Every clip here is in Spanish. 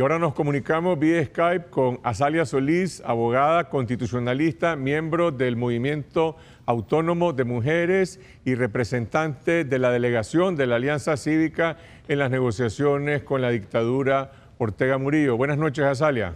Y ahora nos comunicamos vía Skype con Azalia Solís, abogada constitucionalista, miembro del Movimiento Autónomo de Mujeres y representante de la delegación de la Alianza Cívica en las negociaciones con la dictadura Ortega Murillo. Buenas noches, Azalia.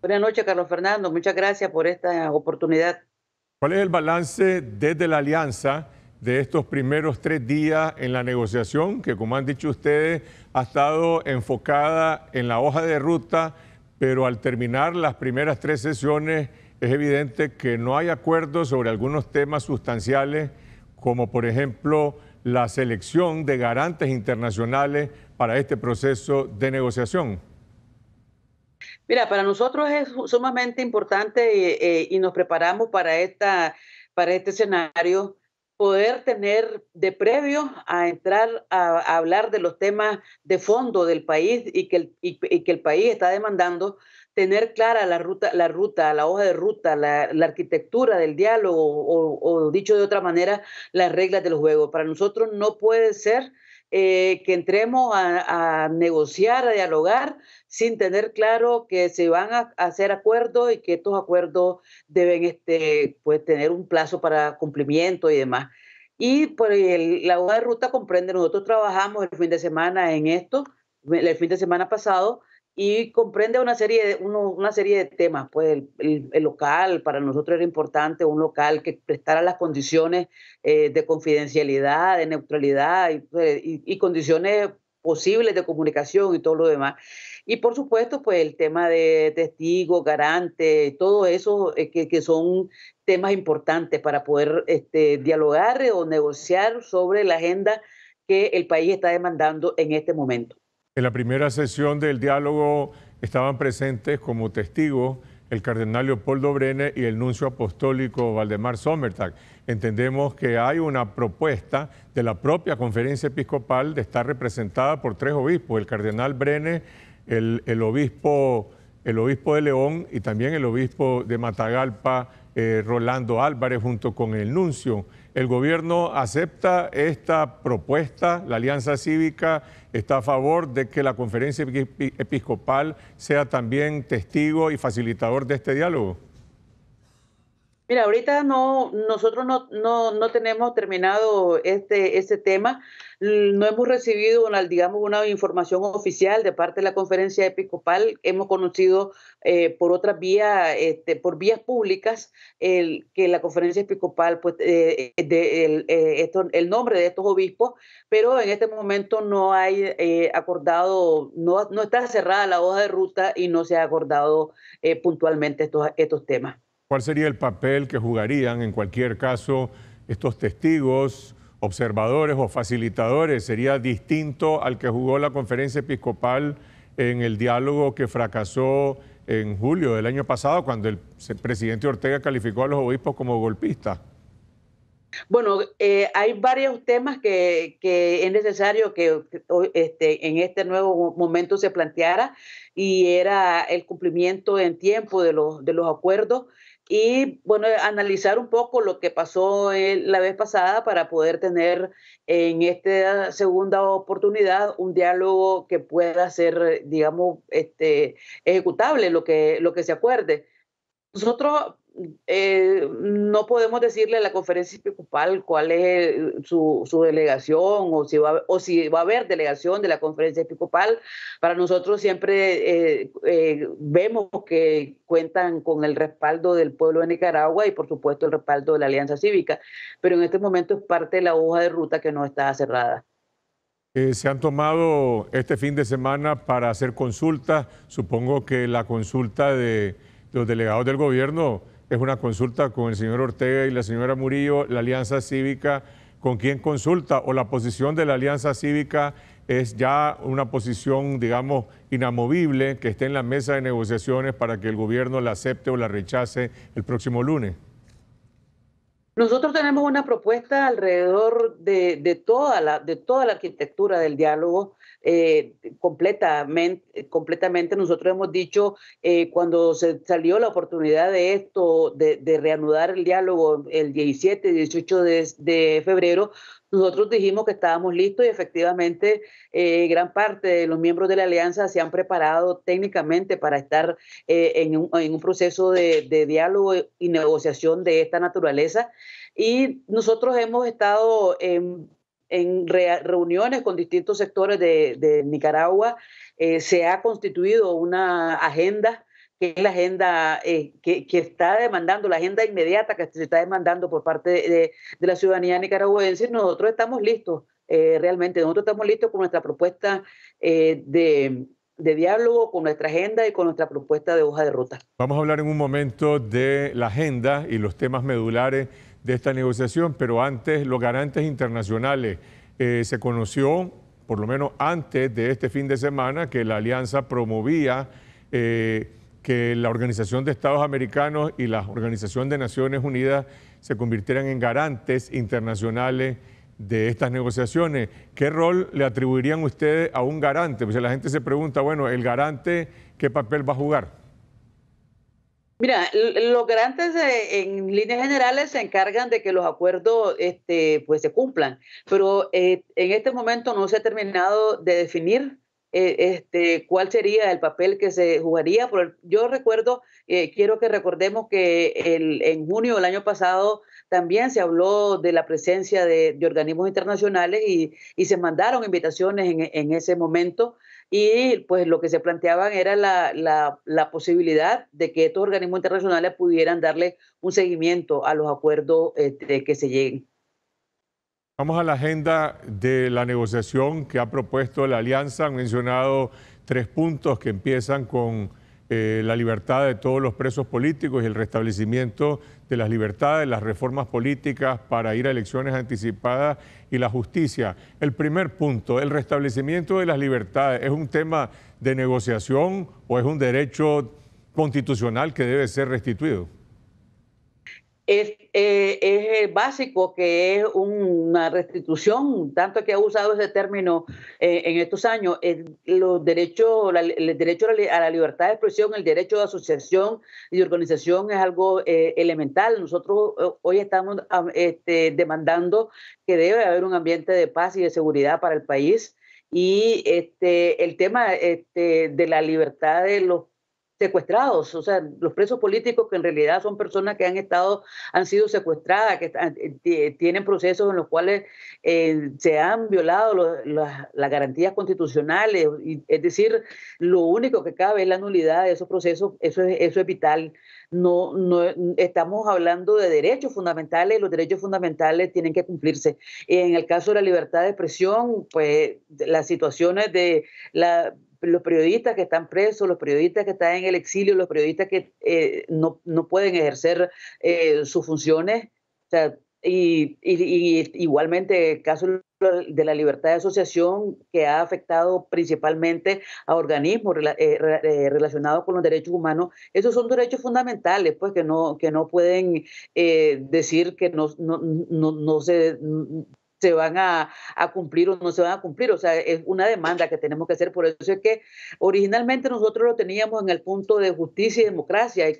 Buenas noches, Carlos Fernando. Muchas gracias por esta oportunidad. ¿Cuál es el balance desde la Alianza? de estos primeros tres días en la negociación, que como han dicho ustedes, ha estado enfocada en la hoja de ruta, pero al terminar las primeras tres sesiones es evidente que no hay acuerdo sobre algunos temas sustanciales, como por ejemplo la selección de garantes internacionales para este proceso de negociación. Mira, para nosotros es sumamente importante eh, eh, y nos preparamos para, esta, para este escenario poder tener de previo a entrar a, hablar de los temas de fondo del país y que el, que el país está demandando, tener clara la ruta, la, ruta, la hoja de ruta, la, arquitectura del diálogo o, dicho de otra manera, las reglas del juego. Para nosotros no puede ser eh, que entremos a, negociar, a dialogar, sin tener claro que se van a, hacer acuerdos y que estos acuerdos deben este, pues, tener un plazo para cumplimiento y demás. Y por pues, el, la hoja de ruta comprende, nosotros trabajamos el fin de semana en esto, el fin de semana pasado, y comprende una serie de, una serie de temas. Pues el, local, para nosotros era importante un local que prestara las condiciones eh, de confidencialidad, de neutralidad pues, y, condiciones posibles de comunicación y todo lo demás. Y por supuesto, pues el tema de testigo, garante, todo eso eh, que, son temas importantes para poder este, dialogar o negociar sobre la agenda que el país está demandando en este momento. En la primera sesión del diálogo estaban presentes como testigos el cardenal Leopoldo Brenne y el nuncio apostólico Valdemar Sommertag. Entendemos que hay una propuesta de la propia conferencia episcopal de estar representada por tres obispos, el cardenal Brene, el, obispo, el obispo de León y también el obispo de Matagalpa, eh, Rolando Álvarez, junto con el nuncio. El gobierno acepta esta propuesta, la Alianza Cívica está a favor de que la conferencia episcopal sea también testigo y facilitador de este diálogo. Mira, ahorita no, nosotros no, tenemos terminado este, este tema. No hemos recibido, una, digamos, una información oficial de parte de la conferencia episcopal. Hemos conocido eh, por otras vías, este, por vías públicas, el, que la conferencia episcopal, pues, eh, el, eh, el, nombre de estos obispos, pero en este momento no hay acordado, no, está cerrada la hoja de ruta y no se ha acordado puntualmente estos, estos temas. ¿Cuál sería el papel que jugarían en cualquier caso estos testigos, observadores o facilitadores? ¿Sería distinto al que jugó la conferencia episcopal en el diálogo que fracasó en julio del año pasado cuando el presidente Ortega calificó a los obispos como golpistas? Bueno, eh, hay varios temas que, es necesario que este, en este nuevo momento se planteara y era el cumplimiento en tiempo de los, de los acuerdos y bueno, analizar un poco lo que pasó eh, la vez pasada para poder tener en esta segunda oportunidad un diálogo que pueda ser, digamos, este, ejecutable, lo que, lo que se acuerde. Nosotros eh, no podemos decirle a la conferencia episcopal cuál es su, delegación o si, va, o si va a haber delegación de la conferencia episcopal. Para nosotros siempre eh, eh, vemos que cuentan con el respaldo del pueblo de Nicaragua y por supuesto el respaldo de la Alianza Cívica, pero en este momento es parte de la hoja de ruta que no está cerrada. se han tomado este fin de semana para hacer consultas. Supongo que la consulta de los delegados del gobierno es una consulta con el señor Ortega y la señora Murillo, la Alianza Cívica, ¿con quién consulta? ¿O la posición de la Alianza Cívica es ya una posición, digamos, inamovible que esté en la mesa de negociaciones para que el gobierno la acepte o la rechace el próximo lunes? Nosotros tenemos una propuesta alrededor de, toda, la, de toda la arquitectura del diálogo eh, eh, completamente, Nosotros hemos dicho, eh, cuando se salió la oportunidad de esto, de, reanudar el diálogo el 17, 18 de, febrero, nosotros dijimos que estábamos listos y efectivamente gran parte de los miembros de la alianza se han preparado técnicamente para estar en, un, proceso de, diálogo y negociación de esta naturaleza. Y nosotros hemos estado... en en reuniones con distintos sectores de, Nicaragua eh, se ha constituido una agenda que es la agenda eh, que, está demandando, la agenda inmediata que se está demandando por parte de, la ciudadanía nicaragüense, nosotros estamos listos eh, realmente, nosotros estamos listos con nuestra propuesta de, de diálogo con nuestra agenda y con nuestra propuesta de hoja de ruta. Vamos a hablar en un momento de la agenda y los temas medulares de esta negociación, pero antes los garantes internacionales. Eh, se conoció, por lo menos antes de este fin de semana, que la alianza promovía eh, que la Organización de Estados Americanos y la Organización de Naciones Unidas se convirtieran en garantes internacionales de estas negociaciones. ¿Qué rol le atribuirían ustedes a un garante? Pues la gente se pregunta, bueno, ¿el garante qué papel va a jugar? Mira, los grandes, en líneas generales se encargan de que los acuerdos este, pues, se cumplan, pero eh, en este momento no se ha terminado de definir eh, este, cuál sería el papel que se jugaría. Pero yo recuerdo, eh, quiero que recordemos que en junio del año pasado también se habló de la presencia de, organismos internacionales y, se mandaron invitaciones en ese momento y pues lo que se planteaban era la, posibilidad de que estos organismos internacionales pudieran darle un seguimiento a los acuerdos este, que se lleguen. Vamos a la agenda de la negociación que ha propuesto la Alianza. Han mencionado tres puntos que empiezan con eh, la libertad de todos los presos políticos y el restablecimiento de las libertades, las reformas políticas para ir a elecciones anticipadas y la justicia. El primer punto, el restablecimiento de las libertades, ¿es un tema de negociación o es un derecho constitucional que debe ser restituido? es, eh, es, eh, básico, que es una restitución, tanto que ha usado ese término eh, en estos años, los derechos, el derecho a la libertad de expresión, el derecho de asociación y organización es algo elemental. Nosotros hoy estamos este, demandando que debe haber un ambiente de paz y de seguridad para el país. Y este, el tema este, de la libertad de los secuestrados, o sea, los presos políticos que en realidad son personas que han estado, han sido secuestradas, que eh, eh, tienen procesos en los cuales eh, se han violado las garantías constitucionales, es decir, lo único que cabe es la nulidad de esos procesos, eso es, eso vital. No, no estamos hablando de derechos fundamentales, los derechos fundamentales tienen que cumplirse. En el caso de la libertad de expresión, pues las situaciones de la los periodistas que están presos, los periodistas que están en el exilio, los periodistas que eh, no, pueden ejercer eh, sus funciones. y, igualmente el caso de la libertad de asociación que ha afectado principalmente a organismos eh, relacionados con los derechos humanos, esos son derechos fundamentales, pues que no, que no pueden decir que no, no, no, no se se van a, cumplir o no se van a cumplir. O sea, es una demanda que tenemos que hacer. Por eso es que originalmente nosotros lo teníamos en el punto de justicia y democracia y,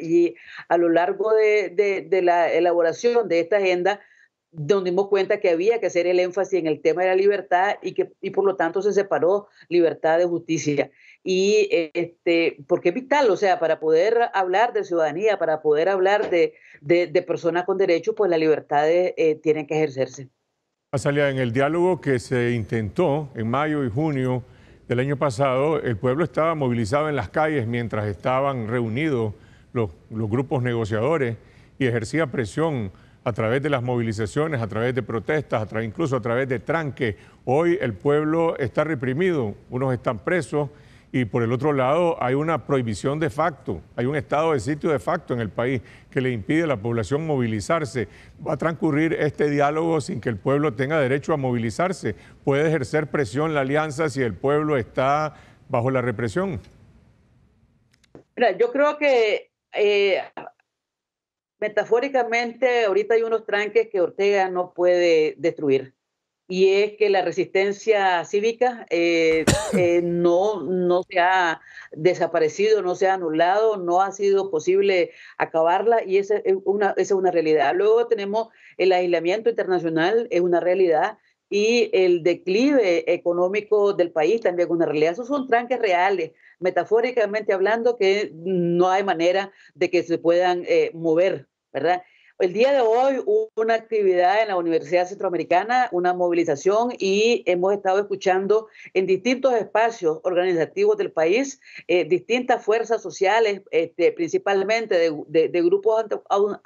y, a, lo largo de, de la elaboración de esta agenda donde dimos cuenta que había que hacer el énfasis en el tema de la libertad y que por lo tanto se separó libertad de justicia y este porque es vital o sea para poder hablar de ciudadanía para poder hablar de, personas con derechos pues las libertades eh, eh, tienen que ejercerse salía en el diálogo que se intentó en mayo y junio del año pasado, el pueblo estaba movilizado en las calles mientras estaban reunidos los, los grupos negociadores y ejercía presión a través de las movilizaciones, a través de protestas, a incluso a través de tranque, Hoy el pueblo está reprimido, unos están presos y por el otro lado hay una prohibición de facto, hay un estado de sitio de facto en el país que le impide a la población movilizarse. Va a transcurrir este diálogo sin que el pueblo tenga derecho a movilizarse. Puede ejercer presión la alianza si el pueblo está bajo la represión. Mira, yo creo que eh, Metafóricamente, ahorita hay unos tranques que Ortega no puede destruir y es que la resistencia cívica eh, eh, no, no se ha desaparecido, no se ha anulado, no ha sido posible acabarla y esa es una, es una realidad. Luego tenemos el aislamiento internacional, es una realidad, y el declive económico del país también es una realidad. Esos son tranques reales, metafóricamente hablando, que no hay manera de que se puedan eh, mover ¿verdad? El día de hoy hubo una actividad en la Universidad Centroamericana, una movilización y hemos estado escuchando en distintos espacios organizativos del país eh, distintas fuerzas sociales, este, principalmente de, grupos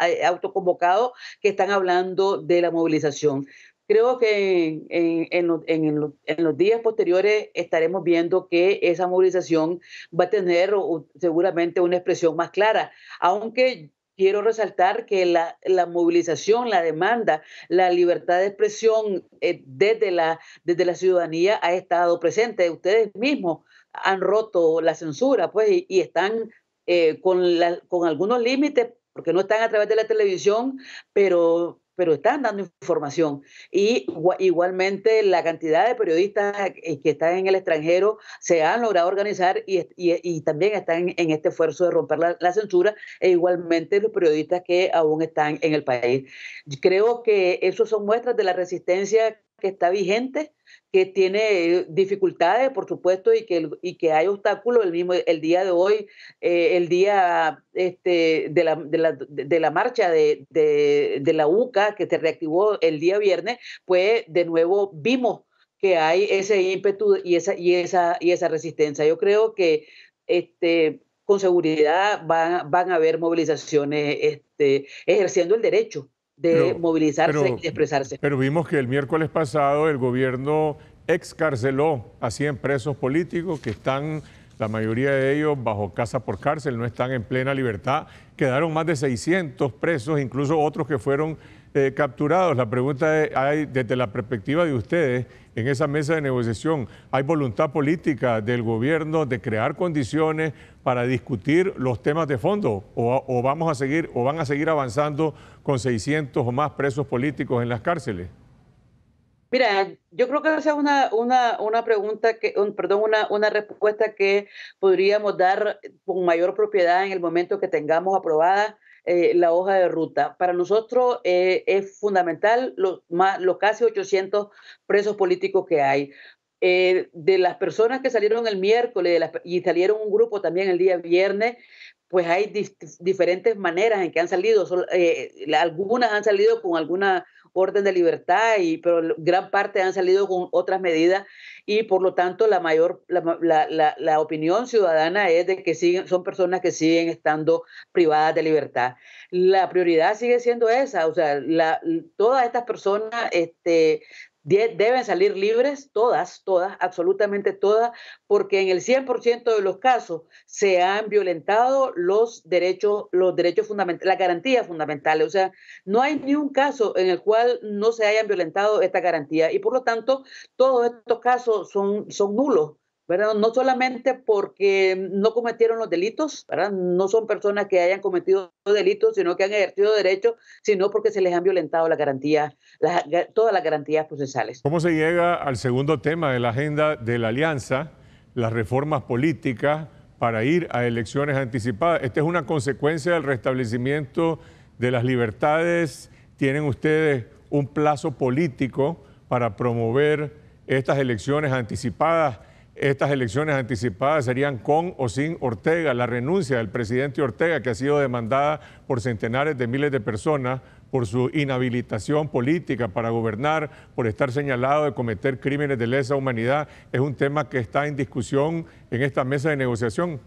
eh, autoconvocados que están hablando de la movilización. Creo que en, en, los, días posteriores estaremos viendo que esa movilización va a tener seguramente una expresión más clara, aunque quiero resaltar que la, movilización, la demanda, la libertad de expresión eh, desde, la, desde la ciudadanía ha estado presente. Ustedes mismos han roto la censura, pues, y, están eh, con, la, con algunos límites, porque no están a través de la televisión, pero pero están dando información. Y igualmente la cantidad de periodistas eh, que están en el extranjero se han logrado organizar y, también están en este esfuerzo de romper la, la, censura, e igualmente los periodistas que aún están en el país. Creo que eso son muestras de la resistencia que está vigente, que tiene eh, dificultades, por supuesto, y que, y que hay obstáculos. El, mismo, el día de hoy, eh, el día este, de, la, de, la, de, la, marcha de, de la UCA, que se reactivó el día viernes, pues de nuevo vimos que hay ese ímpetu y esa, y esa, y esa resistencia. Yo creo que este, con seguridad van, van a haber movilizaciones este, ejerciendo el derecho de movilizarse y expresarse. Pero vimos que el miércoles pasado el gobierno excarceló a 100 presos políticos que están, la mayoría de ellos bajo casa por cárcel, no están en plena libertad. Quedaron más de 600 presos, incluso otros que fueron eh, capturados. La pregunta es, desde la perspectiva de ustedes, en esa mesa de negociación. Hay voluntad política del gobierno de crear condiciones para discutir los temas de fondo o, vamos a seguir o van a seguir avanzando con 600 o más presos políticos en las cárceles. Mira, yo creo que esa es una, pregunta, que, perdón, una, una, respuesta que podríamos dar con mayor propiedad en el momento que tengamos aprobada eh, la hoja de ruta. Para nosotros eh, es fundamental los, más, los casi 800 presos políticos que hay. Eh, de las personas que salieron el miércoles y salieron un grupo también el día viernes, pues hay diferentes maneras en que han salido. algunas han salido con alguna orden de libertad, y, pero gran parte han salido con otras medidas y por lo tanto la mayor, la, opinión ciudadana es de que siguen, son personas que siguen estando privadas de libertad. La prioridad sigue siendo esa, o sea, todas estas personas este, deben salir libres todas, todas, absolutamente todas, porque en el 100% de los casos se han violentado los derechos, los derechos fundamentales, las garantías fundamentales. O sea, no hay ni un caso en el cual no se hayan violentado esta garantía y por lo tanto todos estos casos son, son nulos no solamente porque no cometieron los delitos, ¿verdad? No son personas que hayan cometido delitos, sino que han ejercido derechos, sino porque se les han violentado las garantías, todas las garantías procesales. ¿Cómo se llega al segundo tema de la agenda de la alianza, las reformas políticas para ir a elecciones anticipadas? Esta es una consecuencia del restablecimiento de las libertades. ¿Tienen ustedes un plazo político para promover estas elecciones anticipadas? Estas elecciones anticipadas serían con o sin Ortega. La renuncia del presidente Ortega, que ha sido demandada por centenares de miles de personas por su inhabilitación política para gobernar, por estar señalado de cometer crímenes de lesa humanidad, es un tema que está en discusión en esta mesa de negociación.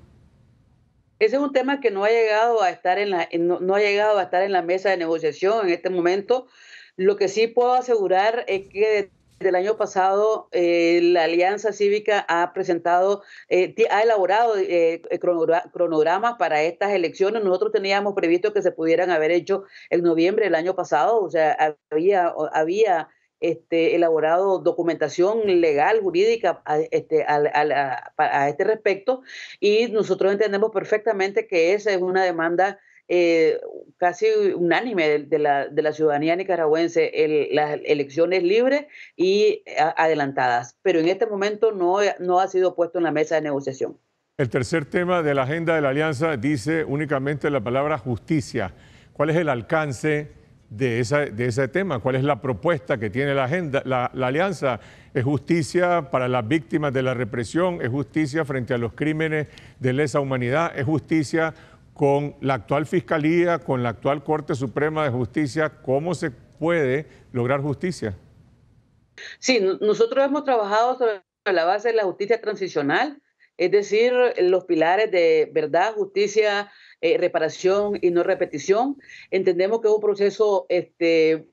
Ese es un tema que no ha llegado a estar en la, no ha llegado a estar en la mesa de negociación en este momento. Lo que sí puedo asegurar es que del año pasado, eh, la Alianza Cívica ha presentado, eh, ha elaborado eh, cronogramas para estas elecciones. Nosotros teníamos previsto que se pudieran haber hecho en noviembre del año pasado, o sea, había, había este, elaborado documentación legal, jurídica este, a, a, este respecto y nosotros entendemos perfectamente que esa es una demanda eh, casi unánime de, la, ciudadanía nicaragüense el, las elecciones libres y eh, adelantadas, pero en este momento no, eh, no ha sido puesto en la mesa de negociación. El tercer tema de la agenda de la alianza dice únicamente la palabra justicia. ¿Cuál es el alcance de, esa, de ese tema? ¿Cuál es la propuesta que tiene la agenda, la, la, alianza? ¿Es justicia para las víctimas de la represión? ¿Es justicia frente a los crímenes de lesa humanidad? ¿Es justicia con la actual Fiscalía, con la actual Corte Suprema de Justicia, cómo se puede lograr justicia. Sí, nosotros hemos trabajado sobre la base de la justicia transicional, es decir, los pilares de verdad, justicia, eh, reparación y no repetición. Entendemos que es un proceso este,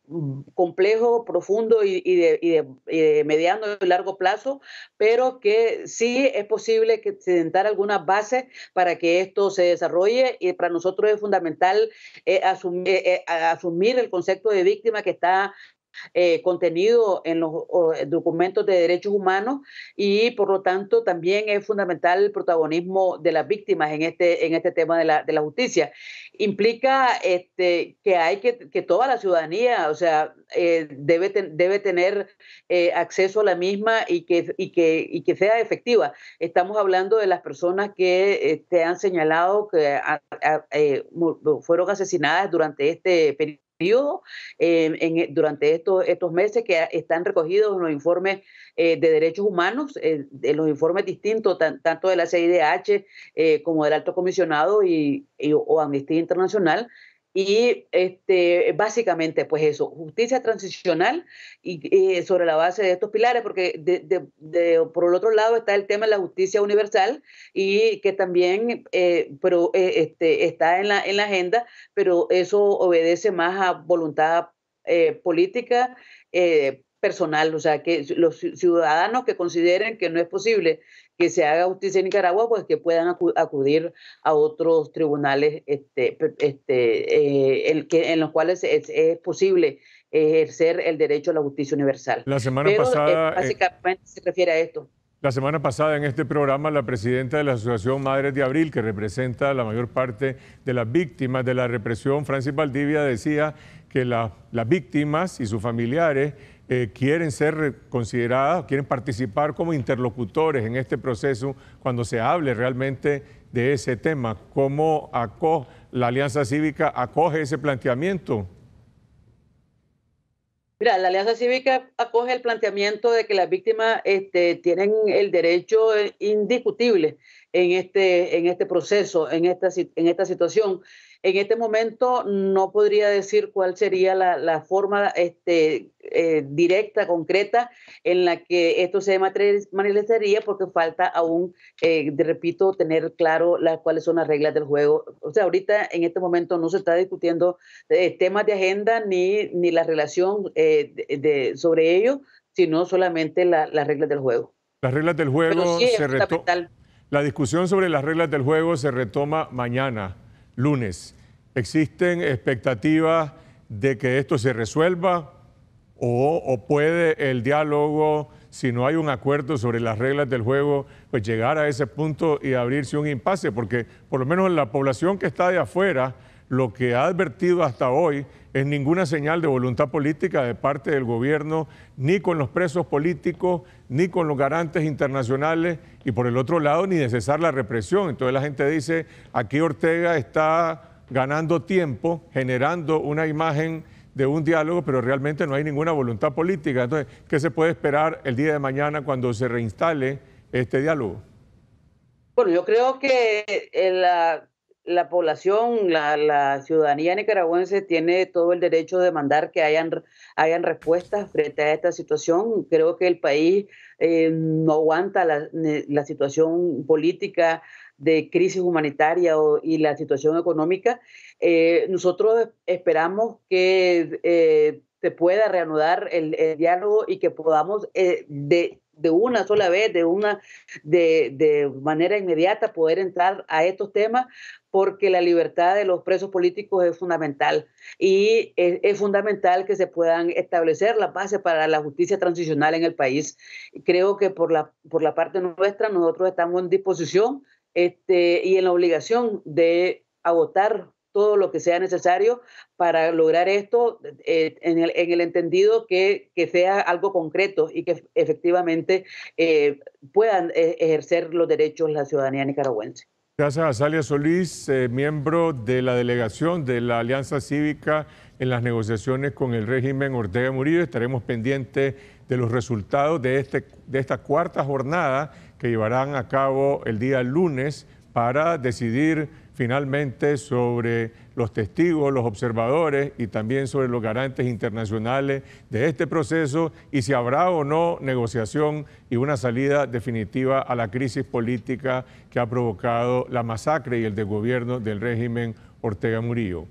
complejo, profundo y, de, mediano y largo plazo, pero que sí es posible que sentar algunas bases para que esto se desarrolle y para nosotros es fundamental eh, eh, asumir el concepto de víctima que está eh, contenido en los eh, documentos de derechos humanos y por lo tanto también es fundamental el protagonismo de las víctimas en este, en este tema de la, de justicia. Implica este, que hay que, toda la ciudadanía, o sea, eh, debe, debe tener acceso a la misma y que, que, que sea efectiva. Estamos hablando de las personas que se este, han señalado que fueron asesinadas durante este periodo eh, eh, durante estos, estos meses que están recogidos en los informes eh, de derechos humanos, en los informes distintos, tanto de la CIDH como del alto comisionado o Amnistía Internacional, y este, básicamente, pues eso, justicia transicional y, sobre la base de estos pilares, porque de, por el otro lado está el tema de la justicia universal y que también eh, pero, eh, este, está en la, en la agenda, pero eso obedece más a voluntad eh, política, personal, o sea, que los ciudadanos que consideren que no es posible que se haga justicia en Nicaragua, pues que puedan acudir a otros tribunales este, este, en, eh, que, en los cuales es, posible ejercer el derecho a la justicia universal. La semana eh, pasada... Eh, básicamente se refiere a esto. La semana pasada en este programa la presidenta de la Asociación Madres de Abril, que representa la mayor parte de las víctimas de la represión, Francis Valdivia, decía que las víctimas y sus familiares eh, quieren ser consideradas, quieren participar como interlocutores en este proceso cuando se hable realmente de ese tema. ¿Cómo acoge, la Alianza Cívica acoge ese planteamiento? Mira, la Alianza Cívica acoge el planteamiento de que las víctimas este, tienen el derecho eh, indiscutible en este, en este proceso, en esta, en esta situación en este momento no podría decir cuál sería la, forma este, eh, directa, concreta, en la que esto se materializaría, porque falta aún, eh, repito, tener claro las, cuáles son las reglas del juego. O sea, ahorita en este momento no se está discutiendo eh, temas de agenda ni, ni la relación eh, sobre ello, sino solamente la, las reglas del juego. Las reglas del juego se retoman. La discusión sobre las reglas del juego se retoma mañana lunes. ¿Existen expectativas de que esto se resuelva o, puede el diálogo, si no hay un acuerdo sobre las reglas del juego, pues llegar a ese punto y abrirse un impasse? Porque por lo menos la población que está de afuera, lo que ha advertido hasta hoy es ninguna señal de voluntad política de parte del gobierno, ni con los presos políticos, ni con los garantes internacionales, y por el otro lado, ni de cesar la represión. Entonces la gente dice, aquí Ortega está ganando tiempo, generando una imagen de un diálogo, pero realmente no hay ninguna voluntad política. Entonces, ¿qué se puede esperar el día de mañana cuando se reinstale este diálogo? Bueno, yo creo que eh, la la población, la, ciudadanía nicaragüense tiene todo el derecho de mandar que hayan, hayan respuestas frente a esta situación. Creo que el país eh, no aguanta la, situación política de crisis humanitaria y la situación económica. Eh, nosotros esperamos que eh, se pueda reanudar el, diálogo y que podamos de de una sola vez, de una de, manera inmediata poder entrar a estos temas porque la libertad de los presos políticos es fundamental y es, fundamental que se puedan establecer las bases para la justicia transicional en el país. Creo que por la, por la parte nuestra nosotros estamos en disposición este, y en la obligación de agotar, todo lo que sea necesario para lograr esto eh, en, el, en, el, entendido que, que, sea algo concreto y que efectivamente eh, puedan eh, ejercer los derechos la ciudadanía nicaragüense. Gracias a Salia Solís, miembro de la delegación de la Alianza Cívica en las negociaciones con el régimen Ortega Murillo. Estaremos pendientes de los resultados de, este, de esta cuarta jornada que llevarán a cabo el día lunes para decidir finalmente sobre los testigos, los observadores y también sobre los garantes internacionales de este proceso y si habrá o no negociación y una salida definitiva a la crisis política que ha provocado la masacre y el desgobierno del régimen Ortega Murillo.